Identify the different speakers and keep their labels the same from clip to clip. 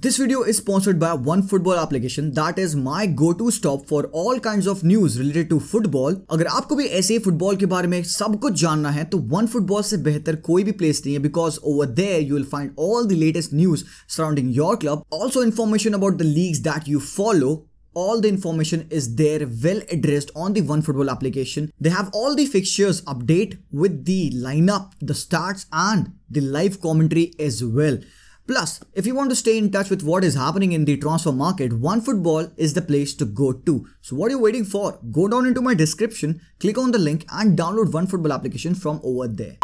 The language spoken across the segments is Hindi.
Speaker 1: This video is sponsored by one football application that is my go-to stop for all kinds of news related to football. अगर आपको भी ऐसे फुटबॉल के बारे में सब कुछ जानना है तो वन फुटबॉल से बेहतर कोई भी नहीं है because over there you will find all the latest news surrounding your club. Also information about the leagues that you follow all the information is there well addressed on the OneFootball application. They have all the fixtures update with the lineup, the starts and the live commentary as well. Plus, if you want to stay in touch with what is happening in the transfer market, OneFootball is the place to go to. So what are you waiting for? Go down into my description, click on the link and download OneFootball application from over there.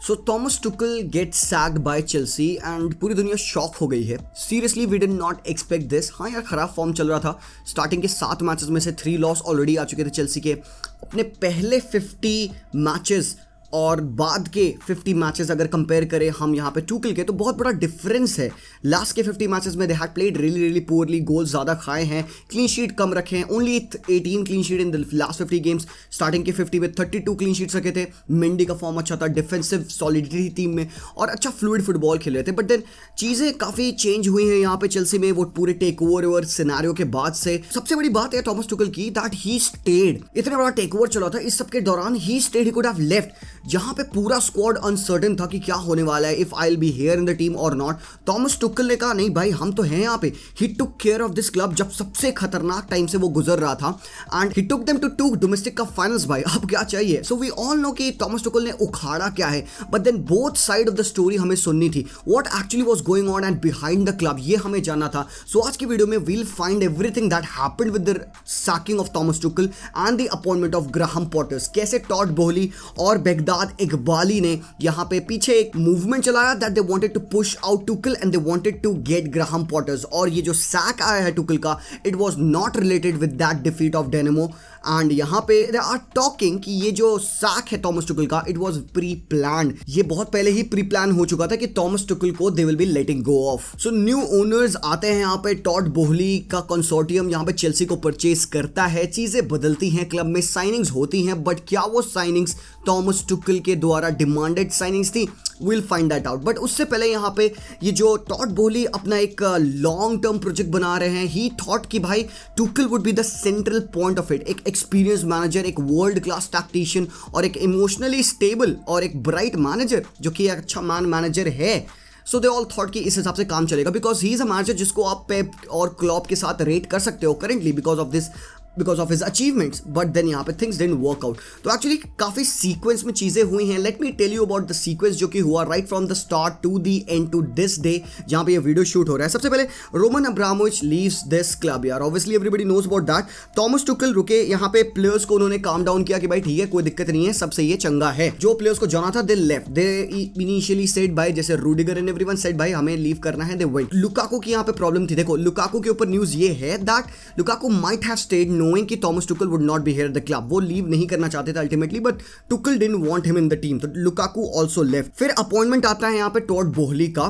Speaker 1: So Thomas Tuchel gets sacked by Chelsea and puri duniya shock ho gayi Seriously, we did not expect this. Haan yaar, kharaab form chal raha tha. Starting ke 7 matches mein se 3 loss already aa the Chelsea ke. अपने पहले 50 मैचेस और बाद के 50 मैचेस अगर कंपेयर करें हम यहाँ पे टूकल के तो बहुत बड़ा डिफरेंस है लास्ट के 50 मैचेस में they had played really really poorly goals ज़्यादा खाए हैं क्लीन शीट कम रखे हैं only eighteen clean sheet in the last fifty games starting के फिफ्टी में थर्टी टू क्लीन शीट्स रखे थे मिंडी का फॉर्म अच्छा था डिफेंसिव सॉलिडिटी टीम में और अच्छा फ्लूड फुटबॉल खेल रहे थे बट देन चीज़ें काफ़ी चेंज हुई हैं यहाँ पे चेल्सी में वो पूरे टेक ओवर और सिनारियों के बाद से सबसे बड़ी बात है थॉमस टुकल की दैट ही स्टेड इतना बड़ा टेक ओवर चला था इस सबके दौरान he stayed he could have left यहां पे पूरा स्क्वाड अनसर्टन था कि क्या होने वाला है if I be here in the team और नॉट थॉमस टुकल ने कहा नहीं भाई हम तो हैं यहां पे ही took care of this club जब सबसे खतरनाक टाइम से वो गुजर रहा था and he took them to to domestic cup finals भाई अब क्या चाहिए सो वी ऑल नो कि थॉमस टुकल ने उखाड़ा क्या है but then both side of the story हमें सुननी थी what actually was going on and behind the club ये हमें जाना था सो so, आज की वीडियो में we'll find everything that happen with the sacking of Thomas Tuchel and the appointment of Graham Potters कैसे टॉट बोहली और बेगदा इमदाद इकबाली ने यहाँ पे पीछे एक मूवमेंट चलाया that they wanted to push out Tuchel and they wanted to get Graham Potters और ये जो सैक आया है टुकल का it was not related with that defeat of Dinamo and यहाँ पे दे आर टॉकिंग कि ये जो सैक है थॉमस टुकल का इट वॉज प्री प्लान ये बहुत पहले ही प्री प्लान हो चुका था कि थॉमस टुकल को they will be letting go of so new owners आते हैं यहाँ पे टॉट बोहली का कंसोर्टियम यहाँ पे चेल्सी को परचेज करता है चीजें बदलती हैं क्लब में साइनिंग्स होती हैं बट क्या वो साइनिंग्स थॉमस टुकल के द्वारा डिमांडेड साइनिंग्स थी will find that out but उससे पहले यहाँ पे ये जो टॉट बोली अपना एक लॉन्ग टर्म प्रोजेक्ट बना रहे हैं ही थॉट कि भाई Tuchel would be the central point of it एक एक्सपीरियंस मैनेजर एक वर्ल्ड क्लास टैक्टिशियन और एक इमोशनली स्टेबल और एक ब्राइट मैनेजर जो कि अच्छा मैन मैनेजर है सो दे ऑल थॉट कि इस हिसाब से काम चलेगा because he is a manager जिसको आप पेप और क्लॉप के साथ रेट कर सकते हो currently because of this because of his achievements but then यहाँ पे थिंग्स डेंट वर्क आउट तो एक्चुअली काफ़ी सीक्वेंस में चीज़ें हुई हैं let me tell you about the sequence जो कि हुआ right from the start to the end to this day जहाँ पे ये वीडियो शूट हो रहा है सबसे पहले Roman Abramovich leave this club यार obviously everybody knows about that Thomas Tuchel रुके यहाँ पे प्लेयर्स को उन्होंने काम डाउन किया कि भाई ठीक है कोई दिक्कत नहीं है सबसे ये चंगा है जो प्लेयर्स को जाना था they left they initially said bye जैसे Rudiger and one said bye हमें लीव करना है दे वेट लुकाको की यहाँ पे प्रॉब्लम थी देखो लुकाको के ऊपर न्यूज ये है that Lukaku might have stayed knowing कि Thomas Tuchel would not be here the club वो लीव नहीं करना चाहते थे ultimately but Tuchel didn't want him in the team तो लुकाकू ऑल्सो लेफ्ट फिर अपॉइंटमेंट आता है यहाँ पे टॉट बोहली का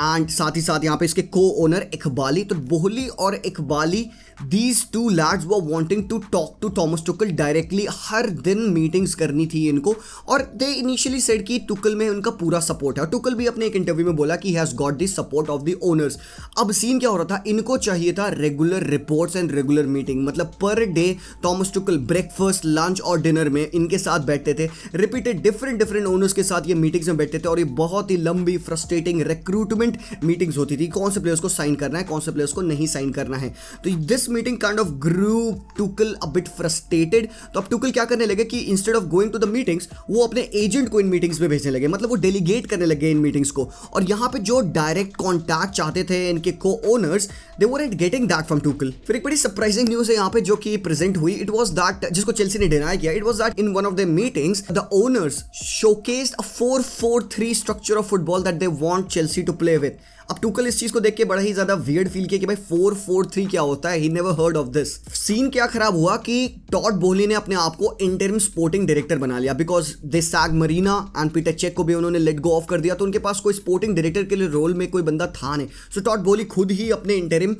Speaker 1: एंड साथ ही साथ यहाँ पे इसके को ओनर इकबाली तो बोहली और इकबाली दीज टू लैड्स वो wanting to talk to Thomas Tuchel directly हर दिन मीटिंग्स करनी थी इनको और दे इनिशियली सेड कि टुकल में उनका पूरा सपोर्ट है टुकल भी अपने एक इंटरव्यू में बोला कि has got the support of the owners अब सीन क्या हो रहा था इनको चाहिए था regular reports and regular meeting मतलब per day Thomas Tuchel breakfast lunch और डिनर में इनके साथ बैठते थे रिपीटेड डिफरेंट डिफरेंट ओनर्स के साथ ये मीटिंग्स में बैठते थे और ये बहुत ही लंबी फ्रस्ट्रेटिंग रिक्रूटमेंट परमानेंट मीटिंग्स होती थी कौन से प्लेयर्स को साइन करना है कौन से प्लेयर्स को नहीं साइन करना है तो this meeting kind of grew Tuchel a bit frustrated तो अब टूकल क्या करने लगे कि instead of going to the meetings वो अपने एजेंट को इन मीटिंग्स में भेजने लगे मतलब वो डेलीगेट करने लगे इन मीटिंग्स को और यहाँ पे जो डायरेक्ट कॉन्टैक्ट चाहते थे इनके को owners they were at getting that from Tuchel फिर एक बड़ी सरप्राइजिंग न्यूज है यहाँ पे जो कि प्रेजेंट हुई इट वॉज दैट जिसको चेल्सी ने डिनाई किया it was that in one of the meetings the owners showcased a four four three structure of football that they want Chelsea to play It. अब टूकल इस चीज को देख के बड़ा ही ज्यादा वियर्ड फील किया कि भाई फोर फोर थ्री क्या होता है he never heard of this scene क्या खराब हुआ कि टॉट बोहली ने अपने आप को इंटरम स्पोर्टिंग डायरेक्टर बना लिया because this sag Marina and Peter Cech को भी उन्होंने लेट गो ऑफ कर दिया तो उनके पास कोई स्पोर्टिंग डायरेक्टर के लिए रोल में कोई बंदा था नहीं सो टॉट बोहली खुद ही अपने इंटरम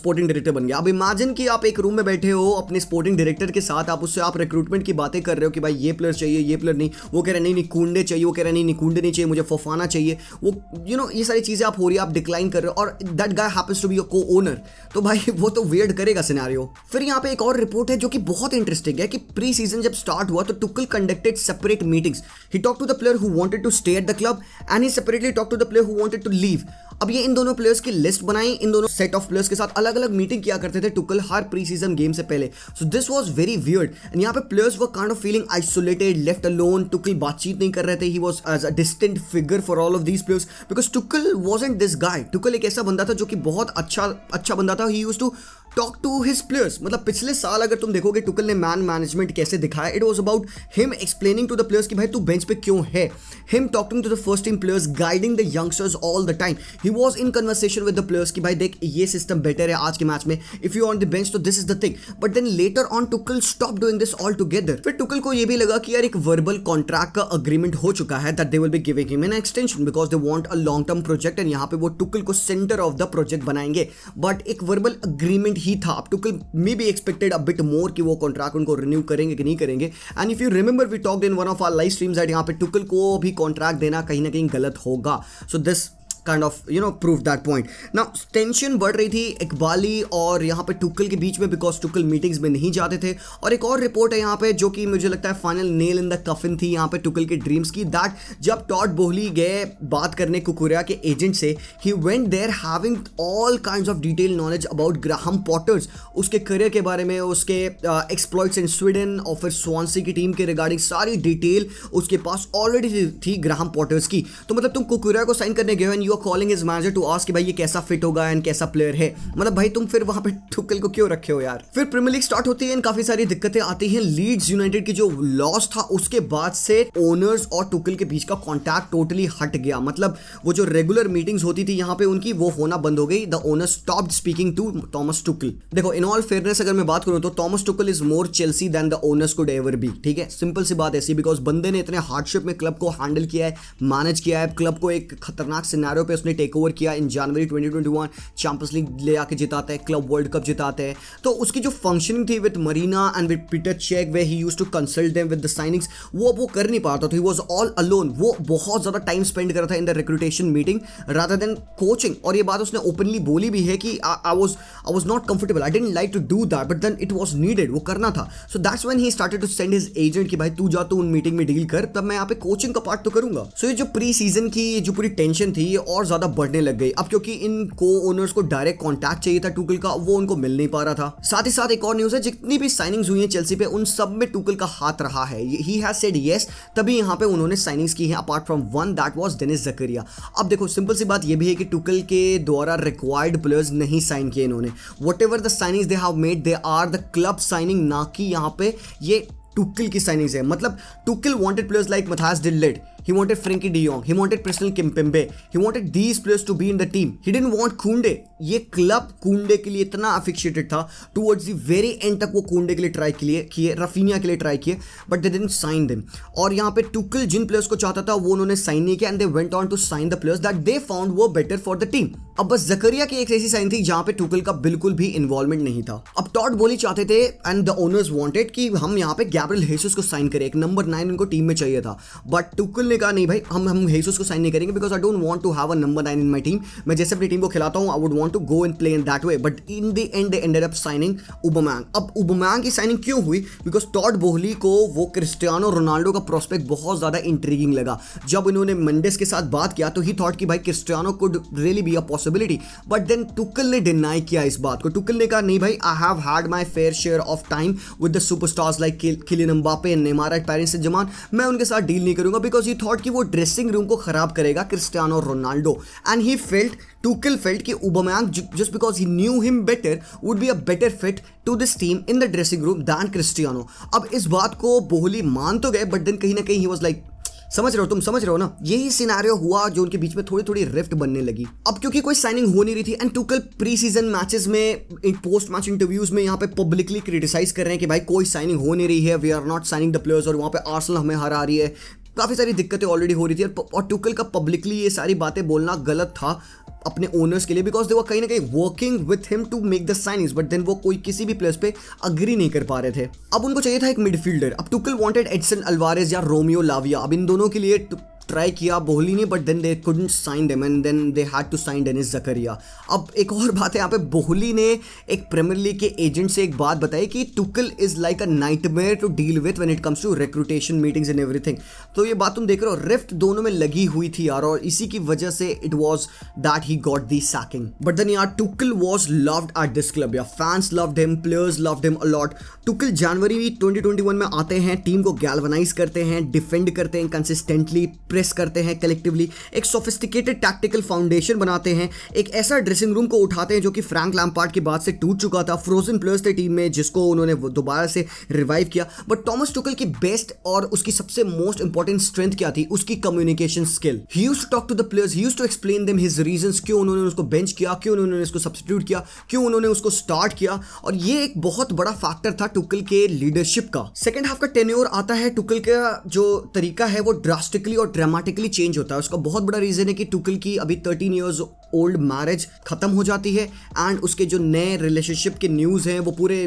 Speaker 1: स्पोर्टिंग डायरेक्टर बन गया अब इमेजिन कि आप एक रूम में बैठे हो अपने स्पोर्टिंग डायरेक्टर के साथ आप उससे आप रिक्रूटमेंट की बातें कर रहे हो कि भाई ये प्लेयर चाहिए ये प्लेयर नहीं वो कह रहे नहीं निकुंडे चाहिए वो कह रहे नहीं निकुंडे नहीं चाहिए मुझे फोफाना चाहिए वो यू you नो know, ये सारी चीज़ें आप हो रही है आप डिक्लाइन कर रहे हो और that guy happens to be your co owner तो भाई वो तो वेड करेगा सिनारियो फिर यहाँ पे एक और रिपोर्ट है जो कि बहुत इंटरेस्टिंग है कि प्री सीजन जब स्टार्ट हुआ तो Tuchel conducted separate meetings he talk to the player who wanted to stay at the club and he separately talk to the player who wanted to leave अब ये इन दोनों प्लेयर्स की लिस्ट बनाई इन दोनों सेट ऑफ प्लेयर्स के साथ अलग अलग मीटिंग किया करते थे टुकल हर प्री सीजन गेम से पहले so this was very weird and यहाँ पे players were kind of feeling isolated left alone Tuchel बातचीत नहीं कर रहे थे he was as a distant figure for all of these players because Tuchel was and this guy Tuchel एक ऐसा बंदा था जो कि बहुत अच्छा अच्छा बंदा था he use to talk to his players मतलब पिछले साल अगर तुम देखोगे टुकल ने मैन मैनेजमेंट कैसे दिखाया it was about him explaining to the players कि भाई तू बेंच पे क्यों है him talking to the first team players guiding the youngsters all the time he was in conversation with the players कि भाई देख ये सिस्टम बेटर है आज के मैच में if you on the bench तो this is the thing but then later on Tuchel stop doing this altogether फिर टुकल को ये भी लगा कि यार एक वर्बल कॉन्ट्रैक्ट का अग्रीमेंट हो चुका है that they will be giving him an extension because they want a long term project and यहाँ पे वो टुकल को सेंटर ऑफ द प्रोजेक्ट बनाएंगे बट एक वर्बल अग्रीमेंट ही था टूकल मे बी एक्सपेक्टेड अब बिट तो मोर कि वो कॉन्ट्रैक्ट उनको रिन्यू करेंगे कि नहीं करेंगे and if you remember we talk in one of our live streams at यहाँ पे टुकल तो को भी कॉन्ट्रैक्ट देना कहीं ना कहीं गलत होगा so this kind of you know prove that point ना टेंशन बढ़ रही थी इकबाली और यहाँ पे टुकल के बीच में बिकॉज टुकल मीटिंग्स में नहीं जाते थे और एक और रिपोर्ट है यहाँ पे जो कि मुझे लगता है final nail in the coffin थी यहाँ पे टुकल के ड्रीम्स की दैट जब टॉट बोहली गए बात करने कुकुरिया के एजेंट से he went there having all kind of detail knowledge about Graham Potter's उसके करियर के बारे में उसके एक्सप्लॉइट्स इन स्वीडन और फिर स्वानसी की टीम के रिगार्डिंग सारी डिटेल उसके पास ऑलरेडी थी ग्राहम पॉटर्स की तो मतलब तुम कुकुरिया को साइन करने गए हो and you you are calling is manager to ask भाई ये कैसा फिट होगा एंड कैसा प्लेयर है मतलब भाई तुम फिर वहां पे टुकल को क्यों रखे हो यार फिर प्रीमियर लीग स्टार्ट होती है एंड काफी सारी दिक्कतें आती हैं लीड्स यूनाइटेड की जो लॉस था उसके बाद से ओनर्स और टुकल के बीच का कॉन्टैक्ट टोटली हट गया मतलब वो जो रेगुलर मीटिंग्स होती थी यहाँ पे उनकी वो होना बंद हो गई the owner stop speaking to Thomas Tuchel देखो इन ऑल फेयरनेस अगर मैं बात करूँ तो Thomas Tuchel is more Chelsea than the owners could ever be ठीक है सिंपल सी बात ऐसी बिकॉज बंदे ने इतने हार्डशिप में क्लब को हैंडल किया है मैनेज किया है क्लब को एक खतरनाक सिनारो अठारह पे उसने टेक ओवर किया in January 2021 twenty one Champions League ले आके जिताते हैं क्लब वर्ल्ड कप जिताते हैं तो उसकी जो फंक्शनिंग थी with Marina and with Peter Cech they he use to consult them with the signings वो अब वो कर नहीं पाता था ही वॉज ऑल अलोन वो बहुत ज़्यादा टाइम स्पेंड करा था in the recruitment meeting rather than coaching और ये बात उसने ओपनली बोली भी है कि I was I was not comfortable I didn't like to do that but then it was needed वो करना था so that's one he started to send his agent कि भाई तू जा तो उन मीटिंग में डील कर तब मैं यहाँ पे कोचिंग का पार्ट तो करूंगा सो so, ये जो प्री सीजन की ये जो पूरी टेंशन थी ये और ज़्यादा बढ़ने लग गई अब क्योंकि इन को ओनर्स को डायरेक्ट कॉन्टैक्ट चाहिए था टूकल का वो उनको मिल नहीं पा रहा था साथ ही साथ एक और न्यूज़ है जितनी भी साइनिंग्स हुई है चेल्सी पे उन सब में टूकल का हाथ रहा है ही हैज सेड येस तभी यहाँ पे उन्होंने साइनिंग्स की है apart from one that was Denis Zakaria अब देखो सिंपल सी बात यह भी है कि टूकल के द्वारा रिक्वायर्ड प्लेयर्स नहीं साइन किए इन्होंने whatever the signings they have made they are the club signing ना कि यहाँ पे ये टुकल की साइनिंग्स है मतलब Tuchel wanted players like Matthijs de Ligt He wanted Frankie de Jong. He wanted Presnel Kimpembe. He wanted these players to be in the team. He didn't want Kunde. ये क्लब कुंडे के लिए इतना अफिक्शिएटेड था टुवर्ड्स दी वेरी एंड तक वो कुंडे के लिए ट्राई के लिए किए रफीनिया के लिए ट्राई किए but they didn't sign them और यहाँ पे टुकल जिन प्लेयर्स को चाहता था वो उन्होंने साइन नहीं किया and they went on to sign the players that they found वो बेटर फॉर द टीम अब बस जकरिया की एक ऐसी साइन थी जहां पे टुकल का बिल्कुल भी इन्वॉल्वमेंट नहीं था अब टॉट बोली चाहते थे एंड द ओनर्स वांटेड कि हम यहाँ पे गैब्रियल हेसुस को साइन करें एक नंबर नाइन उनको टीम में चाहिए था बट टुकल ने कहा नहीं भाई हम हम हेसूस को साइन नहीं करेंगे because I don't want to have a number nine in my team मैं जैसे अपनी टीम को खिलाता हूँ I would want to go in play in that way but in the end they ended up signing Aubameyang अब उबमैंग की साइनिंग क्यों हुई बिकॉज टॉट बोहली को वो क्रिस्टियानो रोनाल्डो का प्रोस्पेक्ट बहुत ज़्यादा इंट्रीगिंग लगा जब इन्होंने मंडेस के साथ बात किया तो ही थॉट कि भाई Cristiano could really be a possibility but then Tuchel ने डिनाई किया इस बात को टुकल ने कहा नहीं भाई I have had my fair share of time with the super stars like Kylian Mbappe Neymar Paris Saint Germain मैं उनके साथ डील नहीं करूंगा बिकॉज ही थॉट कि वो ड्रेसिंग रूम को खराब करेगा Cristiano Ronaldo and he felt Tuchel felt कि Aubameyang just because he knew him better would be a better fit to this team in the dressing room than Cristiano अब इस बात को बोहली मान तो गए बट देन कहीं ना कहीं ही वॉज लाइक समझ रहे हो तुम समझ रहे हो ना यही सिनारियो हुआ जो उनके बीच में थोड़ी थोड़ी रिफ्ट बनने लगी अब क्योंकि कोई साइनिंग हो नहीं रही थी and Tuchel pre season matches में इन पोस्ट मैच इंटरव्यूज में यहाँ पे पब्लिकली क्रिटिसाइज कर रहे हैं कि भाई कोई साइनिंग हो नहीं रही है we are not signing the players और वहाँ पे आर्सल हमें हरा रही है काफ़ी सारी दिक्कतें ऑलरेडी हो रही थी और, टुकल का पब्लिकली ये सारी बातें बोलना गलत था अपने ओनर्स के लिए बिकॉज दे वो कहीं ना कहीं working with him to make the signing but then वो कोई किसी भी प्लेस पे अग्री नहीं कर पा रहे थे अब उनको चाहिए था एक मिडफील्डर अब टुकल वांटेड एडसन अलवारेज या रोमियो लाविया अब इन दोनों के लिए ट्राई किया बोहली ने but then they couldn't sign them and then they had to sign Denis Zakaria अब एक और बात है यहाँ पे बोहली ने एक प्रीमियर लीग के एजेंट से एक बात बताई कि Tuchel is like a nightmare to deal with when it comes to recruitment meetings and everything तो ये बात तुम देख रहे हो रिफ्ट दोनों में लगी हुई थी यार और इसी की वजह से it was that he got the sacking but then यार Tuchel was loved at this club या fans loved him players loved him a lot Tuchel जनवरी ट्वेंटी ट्वेंटी वन में आते हैं टीम को गैलवनाइज करते हैं डिफेंड करते हैं कंसिस्टेंटली प्रेस करते हैं कलेक्टिवली एक सोफिस्टिकेटेड टैक्टिकल फाउंडेशन बनाते हैं एक ऐसा ड्रेसिंग रूम को उठाते हैं जो कि फ्रैंक लैम्पार्ट की बात से टूट चुका था फ्रोजन प्लेयर्स थे टीम में जिसको उन्होंने दोबारा से रिवाइव किया बट थॉमस टुकल की बेस्ट और उसकी सबसे मोस्ट इंपॉर्टेंट स्ट्रेंथ क्या थी उसकी communication skill he use talk to the players he use to explain them his reasons क्यों उन्होंने उसको बेंच किया क्यों उन्होंने उसको सब्सटीट्यूट किया क्यों उन्होंने उसको स्टार्ट किया और ये एक बहुत बड़ा फैक्टर था टुकल के लीडरशिप का सेकेंड हाफ का टेन्योर आता है टुकल का जो तरीका है वो ड्रास्टिकली और ड्रामेटिकली चेंज होता है उसका बहुत बड़ा रीज़न है कि टुकल की अभी थर्टीन ईयर्स ओल्ड मैरिज ख़त्म हो जाती है एंड उसके जो नए रिलेशनशिप के न्यूज़ हैं वो पूरे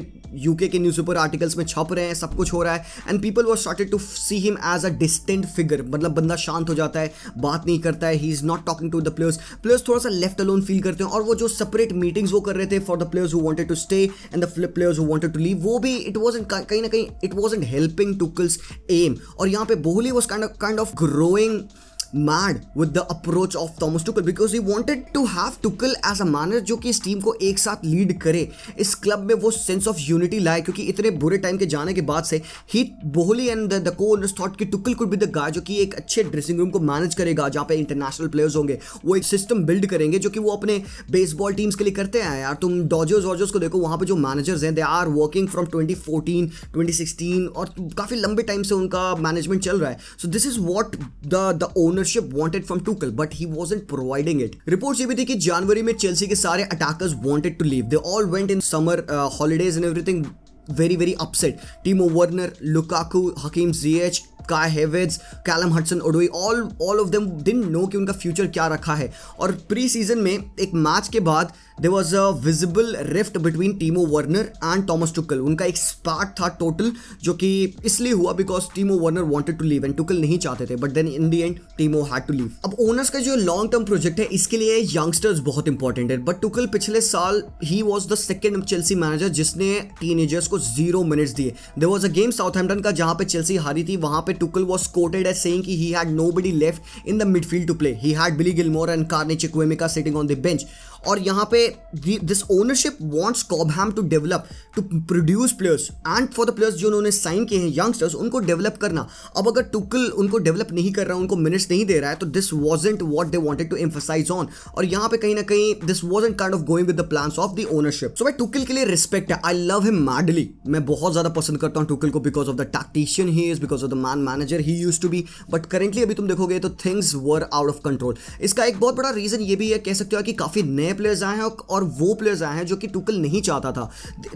Speaker 1: यूके के न्यूज़पेपर आर्टिकल्स में छप रहे हैं सब कुछ हो रहा है and people were started to see him as a distant figure मतलब बंदा शांत हो जाता है बात नहीं करता है he is not talking to the players players थोड़ा सा लेफ्ट अलोन फील करते हैं और वो जो सेपरेट मीटिंग्स वो कर रहे थे for the players who wanted to stay and the players who wanted to leave वो भी इट वॉज कहीं ना कहीं it was helping Tuchel's aim और यहाँ पे Boehly was kind of growing mad with the approach of Thomas Tuchel because he wanted to have Tuchel as a manner जो कि इस टीम को एक साथ लीड करे इस क्लब में वो सेंस ऑफ यूनिटी लाए क्योंकि इतने बुरे टाइम के जाने के बाद से ही Boehly and the co owners thought की Tuchel could be the guy जो कि एक अच्छे ड्रेसिंग रूम को मैनेज करेगा जहाँ पे इंटरनेशनल प्लेयर्स होंगे वो एक सिस्टम बिल्ड करेंगे जो कि वो अपने बेसबॉल टीम्स के लिए करते हैं यार तुम डॉजर्स वॉजर्स को देखो वहाँ पर जो मैनेजर्स हैं they are working from twenty sixteen और काफ़ी लंबे टाइम से उनका मैनेजमेंट चल रहा है so this is what the owner ownership wanted from Tuchel but he in providing it report ये भी थी कि जनवरी में चेल्सी के सारे attackers wanted to leave they all went in summer holidays and everything upset very upset Werner Lukaku Hakim Ziyech Kai हेवेज Callum Hudson Odoi all all of them didn't know कि उनका फ्यूचर क्या रखा है और प्री सीजन में एक मैच के बाद there was a visible rift between Timo Werner and Thomas Tuchel उनका एक स्पार्ट था टोटल जो कि इसलिए हुआ because Timo Werner wanted to leave and Tuchel नहीं चाहते थे but then in the end Timo had to leave अब ओनर्स का जो लॉन्ग टर्म प्रोजेक्ट है इसके लिए यंगस्टर्स बहुत इंपॉर्टेंट है बट टुकल पिछले साल he was the second Chelsea manager जिसने टीन को जीरो मिनट्स दिए there was a game Southampton का जहां पे चेल्सी हारी थी वहां पे Tuchel was quoted as saying he had nobody left in the midfield to play. He had Billy Gilmore and Carney Chukwuemeka sitting on the bench. और यहाँ पे this ownership wants Cobham to develop to produce players and for the players जो उन्होंने साइन किए हैं यंगस्टर्स उनको डेवलप करना अब अगर टुकल उनको डेवलप नहीं कर रहा उनको मिनट्स नहीं दे रहा है तो this wasn't what they wanted to emphasise on और यहाँ पे कहीं ना कहीं this wasn't kind of going with the plan of the ownership so भाई टुकल के लिए रिस्पेक्ट है आई लव हिम मैडली मैं बहुत ज़्यादा पसंद करता हूँ टुकल को because of the tactician he is because of the man manager he use to be but currently अभी तुम देखोगे तो things were out of control इसका एक बहुत बड़ा रीजन ये भी है कह सकते हो कि काफ़ी नए प्लेयर्स आए हैं और वो प्लेयर्स आए हैं जो कि टूकल नहीं चाहता था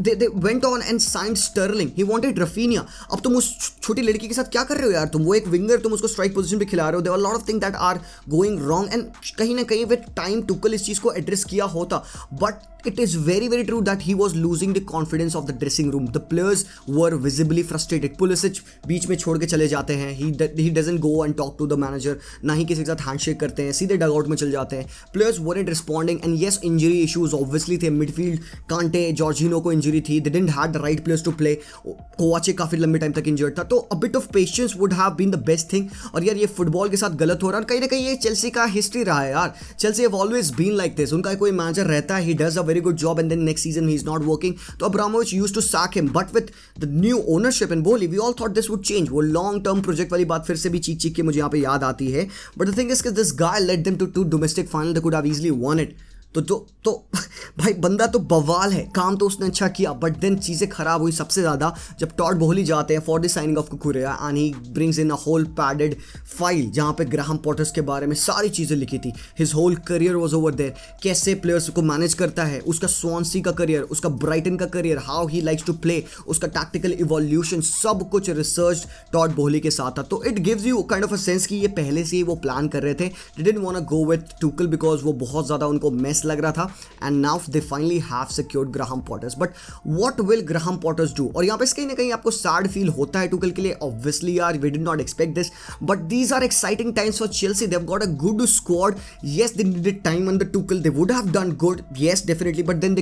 Speaker 1: they they went on and sign Sterling he wanted Raphinha अब तुम उस छोटी लड़की के साथ क्या कर रहे हो यार तुम वो एक विंगर तुम उसको स्ट्राइक पोजिशन पर खिला रहे हो they are lot of thing that are going wrong and कहीं ना कहीं विद टाइम टूकल इस चीज़ को एड्रेस किया होता but it is very very true that he was losing the confidence of the dressing room the players were visibly frustrated pulisic beech mein chhod ke chale jate hain he he doesn't go and talk to the manager na hi kisi ke sath handshake karte hain seedhe dugout mein chal jate hain players weren't responding and yes injury issues obviously the midfield kante Jorginho ko injury thi they didn't had the right players to play kovacic kafi lambe time tak injured tha to a bit of patience would have been the best thing aur yaar ye football ke sath galat ho raha hai और कहीं ना कहीं ये चेल्सी का हिस्ट्री रहा है यार Chelsea have always been like this उनका कोई मैनेजर रहता है he does very good job and then next season he is not working तो Abramovich use to sack him but with the new ownership in Boehly we all thought this would change वो लॉन्ग टर्म प्रोजेक्ट वाली बात फिर से भी चीख चीख के मुझे यहाँ पे याद आती है but the thing is this guy let them to to domestic final they could have easily won it तो जो तो भाई बंदा तो बवाल है काम तो उसने अच्छा किया बट देन चीज़ें खराब हुई सबसे ज़्यादा जब टॉट बोहली जाते हैं for the signing of Cucurella and he brings in a whole padded file जहाँ पे ग्राहम पोर्टर्स के बारे में सारी चीज़ें लिखी थी his whole career was over there कैसे प्लेयर्स को मैनेज करता है उसका स्वानसी का करियर उसका ब्राइटन का career how he likes to play उसका टैक्टिकल इवोल्यूशन सब कुछ रिसर्च टॉट बोहली के साथ था तो it gives you kind of a sense कि ये पहले से ही वो प्लान कर रहे थे didn't want go with Tuchel because वो बहुत ज़्यादा उनको मैस नाइस लग रहा था and now they finally have secured Graham Potter's but what will Graham Potter's do और यहाँ पे कहीं ना कहीं आपको सैड फील होता है टूकल के लिए obviously are we did not expect this but these are exciting times for Chelsea they've got a good squad yes then did time on the Tuchel they would have done good yes definitely but then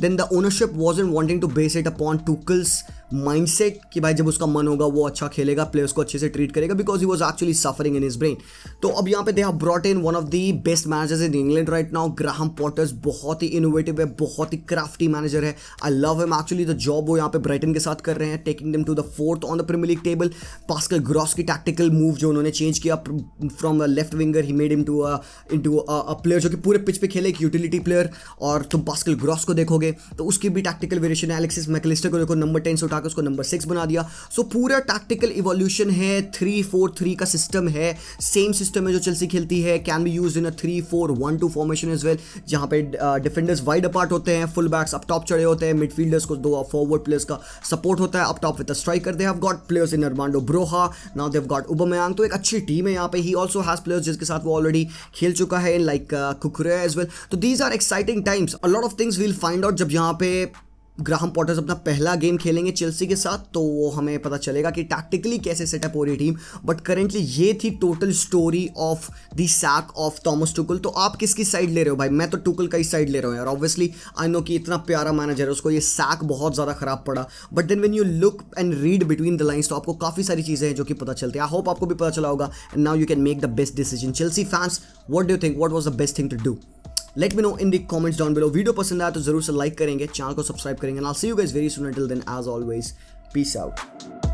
Speaker 1: then the ownership was in wanting to base it upon Tuchel's mindset कि भाई जब उसका मन होगा वो अच्छा खेलेगा प्लेयर्स को अच्छे से ट्रीट करेगा because he was actually suffering in his brain तो अब यहाँ पे they have brought in one of the best managers in England right now Graham Potter's बहुत ही इनोवेटिव है बहुत ही क्राफ्टी मैनेजर है I love him actually the job वो यहाँ पे ब्राइटन के साथ कर रहे हैं taking them to the fourth on the Premier League table Pascal Gross की टैक्टिकल मूव जो उन्होंने चेंज किया from left winger he made him to into a अ प्लेयर जो कि पूरे पिच पे खेले एक यूटिलिटी प्लेयर और तुम पास्कल ग्रॉस को देखोगे तो उसकी भी टैक्टिकल वेरिएशन है एलेक्सिस मैकलिस्टर को देखो नंबर टेन से उठाकर उसको नंबर सिक्स बना दिया सो so, पूरा टैक्टिकल इवोल्यूशन है थ्री फोर थ्री का सिस्टम है सेम सिस्टम है जो चेल्सी खेलती है can be use in a three four one two formation as well जहाँ पे डिफेंडर्स वाइड अपार्ट होते हैं फुल बैक्स अप टॉप चढ़े होते हैं मिडफील्डर्स को दो फॉरवर्ड प्लेयर्स का सपोर्ट होता है अप टॉप विद स्ट्राइक करते हैं got players in Armando Broja now they've got Aubameyang तो एक अच्छी टीम है यहाँ पे ही ऑल्सो हैज प्लेयर्स जिसके साथ वो ऑलरेडी खेल चुका है लाइक कुकुरे एज वेल तो these are exciting times a lot of things we'll find out जब यहाँ पे ग्राहम पॉटर्स अपना पहला गेम खेलेंगे चेल्सी के साथ तो वो हमें पता चलेगा कि टैक्टिकली कैसे सेटअप हो रही टीम बट करेंटली ये थी total story of the sack of Thomas Tuchel तो आप किसकी साइड ले रहे हो भाई मैं तो टुकल का ही साइड ले रहा हूँ यार ऑब्वियसली आई नो कि इतना प्यारा मैनेजर है उसको ये सैक बहुत ज़्यादा खराब पड़ा but then when you look and read between the lines तो आपको काफ़ी सारी चीज़ें हैं जो कि पता चलती है आई होप आपको भी पता चला होगा and now you can make the best decision Chelsea fans what do think what was the best thing to do let me know in the comments down below video पसंद आया तो जरूर से लाइक करेंगे चैनल को सब्सक्राइब करेंगे ना see you guys very soon until then as always peace out